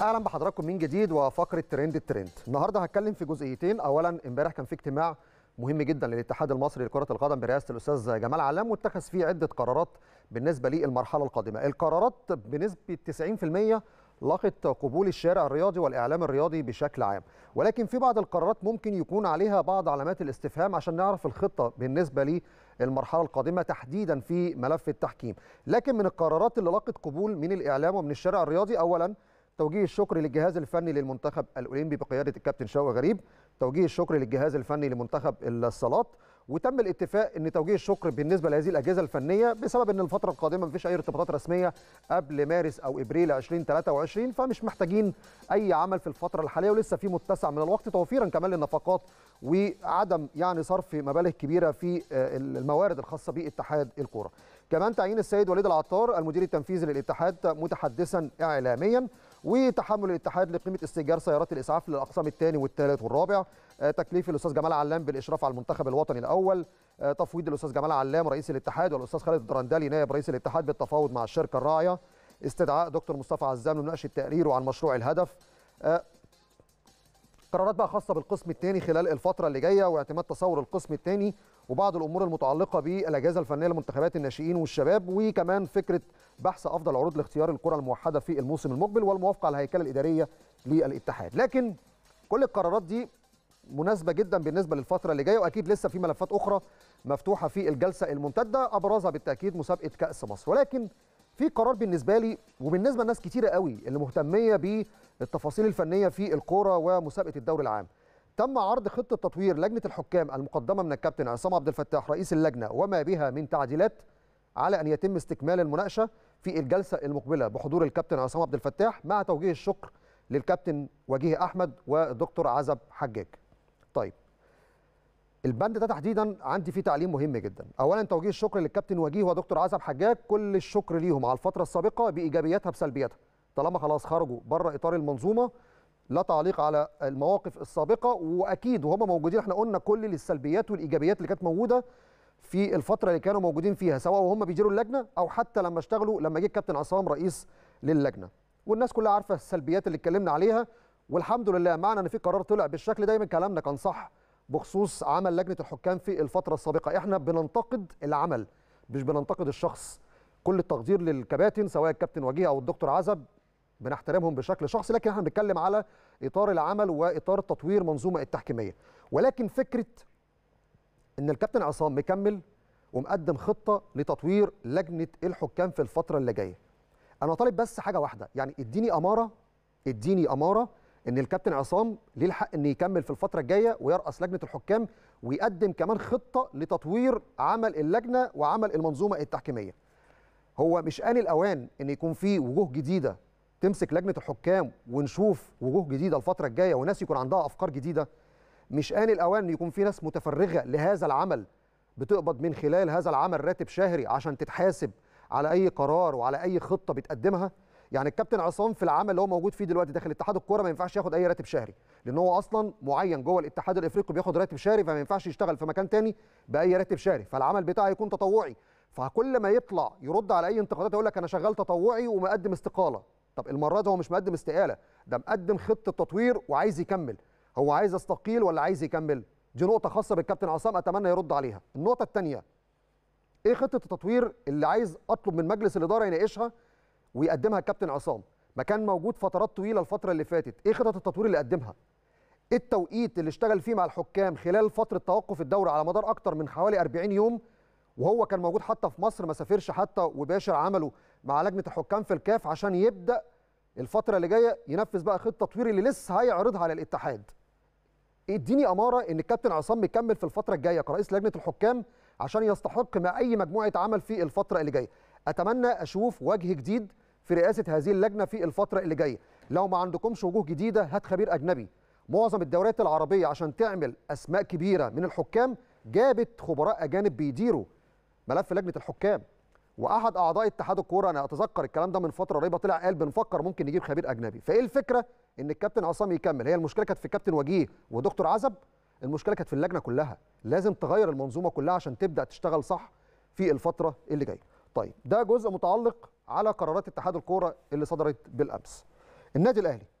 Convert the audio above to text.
اهلا بحضراتكم من جديد وفقره ترند الترند النهارده هتكلم في جزئيتين اولا امبارح كان في اجتماع مهم جدا للاتحاد المصري لكره القدم برئاسه الاستاذ جمال علام واتخذ فيه عده قرارات بالنسبه للمرحله القادمه القرارات بنسبه 90% لقت قبول الشارع الرياضي والاعلام الرياضي بشكل عام ولكن في بعض القرارات ممكن يكون عليها بعض علامات الاستفهام عشان نعرف الخطه بالنسبه للمرحله القادمه تحديدا في ملف التحكيم لكن من القرارات اللي لقت قبول من الاعلام ومن الشارع الرياضي اولا توجيه الشكر للجهاز الفني للمنتخب الاولمبي بقياده الكابتن شوقي غريب توجيه الشكر للجهاز الفني لمنتخب الصالات وتم الاتفاق ان توجيه الشكر بالنسبه لهذه الاجهزه الفنيه بسبب ان الفتره القادمه مفيش اي ارتباطات رسميه قبل مارس او ابريل 2023 فمش محتاجين اي عمل في الفتره الحاليه ولسه في متسع من الوقت توفيرا كمان للنفقات وعدم يعني صرف مبالغ كبيره في آه، الموارد الخاصه باتحاد الكوره. كمان تعيين السيد وليد العطار المدير التنفيذي للاتحاد متحدثا اعلاميا وتحمل الاتحاد لقيمه استئجار سيارات الاسعاف للاقسام الثاني والثالث والرابع آه، تكليف الاستاذ جمال علام بالاشراف على المنتخب الوطني الاول آه، تفويض الاستاذ جمال علام رئيس الاتحاد والاستاذ خالد الدرندلي نائب رئيس الاتحاد بالتفاوض مع الشركه الراعيه استدعاء دكتور مصطفى عزام لمناقشه تقريره عن مشروع الهدف آه، قرارات بقى خاصه بالقسم الثاني خلال الفتره اللي جايه واعتماد تصور القسم الثاني وبعض الامور المتعلقه بالاجهزه الفنيه لمنتخبات الناشئين والشباب وكمان فكره بحث افضل عروض لاختيار الكره الموحده في الموسم المقبل والموافقه على الهيكله الاداريه للاتحاد لكن كل القرارات دي مناسبه جدا بالنسبه للفتره اللي جايه واكيد لسه في ملفات اخرى مفتوحه في الجلسه الممتده ابرزها بالتاكيد مسابقه كاس مصر ولكن في قرار بالنسبه لي وبالنسبه لناس كتيره قوي اللي مهتميه بالتفاصيل الفنيه في الكوره ومسابقه الدوري العام تم عرض خطه تطوير لجنه الحكام المقدمه من الكابتن عصام عبد الفتاح رئيس اللجنه وما بها من تعديلات على ان يتم استكمال المناقشه في الجلسه المقبله بحضور الكابتن عصام عبد الفتاح مع توجيه الشكر للكابتن وجيه احمد والدكتور عزب حجاج. طيب البند ده تحديدا عندي فيه تعليم مهم جدا اولا توجيه الشكر للكابتن وجيه ودكتور عزب حجاج كل الشكر ليهم على الفتره السابقه بايجابياتها بسلبياتها طالما خلاص خرجوا بره اطار المنظومه لا تعليق على المواقف السابقه واكيد وهم موجودين احنا قلنا كل السلبيات والايجابيات اللي كانت موجوده في الفتره اللي كانوا موجودين فيها سواء وهم بيديروا اللجنه او حتى لما اشتغلوا لما جه الكابتن عصام رئيس للجنه والناس كلها عارفه السلبيات اللي اتكلمنا عليها والحمد لله معنى ان في قرار طلع بالشكل دايما كلامنا كان صح بخصوص عمل لجنه الحكام في الفتره السابقه احنا بننتقد العمل مش بننتقد الشخص كل التقدير للكباتن سواء الكابتن وجيه او الدكتور عزب بنحترمهم بشكل شخصي لكن احنا بنتكلم على اطار العمل واطار تطوير منظومه التحكيميه ولكن فكره ان الكابتن عصام مكمل ومقدم خطه لتطوير لجنه الحكام في الفتره اللي جايه انا طالب بس حاجه واحده يعني اديني اماره اديني اماره ان الكابتن عصام ليه الحق ان يكمل في الفتره الجايه ويرأس لجنه الحكام ويقدم كمان خطه لتطوير عمل اللجنه وعمل المنظومه التحكيميه هو مش آن الأوان إن يكون في وجوه جديدة تمسك لجنه الحكام ونشوف وجوه جديده الفتره الجايه وناس يكون عندها افكار جديده مش آن الأوان يكون في ناس متفرغة لهذا العمل بتقبض من خلال هذا العمل راتب شهري عشان تتحاسب على أي قرار وعلى أي خطة بتقدمها يعني الكابتن عصام في العمل اللي هو موجود فيه دلوقتي داخل اتحاد الكوره ما ينفعش ياخد اي راتب شهري لان هو اصلا معين جوه الاتحاد الافريقي بياخد راتب شهري فما ينفعش يشتغل في مكان تاني باي راتب شهري فالعمل بتاعه يكون تطوعي فكل ما يطلع يرد على اي انتقادات يقول لك انا شغال تطوعي ومقدم استقاله طب المره دي هو مش مقدم استقاله ده مقدم خطه تطوير وعايز يكمل هو عايز يستقيل ولا عايز يكمل دي نقطه خاصه بالكابتن عصام اتمنى يرد عليها النقطه الثانيه ايه خطه التطوير اللي عايز اطلب من مجلس الاداره يناقشها ويقدمها الكابتن عصام ما كان موجود فترات طويله الفتره اللي فاتت ايه خطه التطوير اللي قدمها ايه التوقيت اللي اشتغل فيه مع الحكام خلال فتره توقف الدوري على مدار اكتر من حوالي 40 يوم وهو كان موجود حتى في مصر ما سافرش حتى وباشر عمله مع لجنه الحكام في الكاف عشان يبدا الفتره اللي جايه ينفذ بقى خطه تطوير اللي لسه هيعرضها على الاتحاد اديني اماره ان الكابتن عصام يكمل في الفتره الجايه كرئيس لجنه الحكام عشان يستحق مع اي مجموعه عمل في الفتره اللي جايه اتمنى اشوف وجه جديد في رئاسه هذه اللجنه في الفتره اللي جايه لو ما عندكمش وجوه جديده هات خبير اجنبي معظم الدوريات العربيه عشان تعمل اسماء كبيره من الحكام جابت خبراء اجانب بيديروا ملف لجنه الحكام واحد اعضاء اتحاد الكوره انا اتذكر الكلام ده من فتره قريبه طلع قال بنفكر ممكن نجيب خبير اجنبي فايه الفكره ان الكابتن عصام يكمل هي المشكله كانت في الكابتن وجيه ودكتور عزب المشكله كانت في اللجنه كلها لازم تغير المنظومه كلها عشان تبدا تشتغل صح في الفتره اللي جايه طيب ده جزء متعلق على قرارات اتحاد الكوره اللي صدرت بالامس النادي الاهلي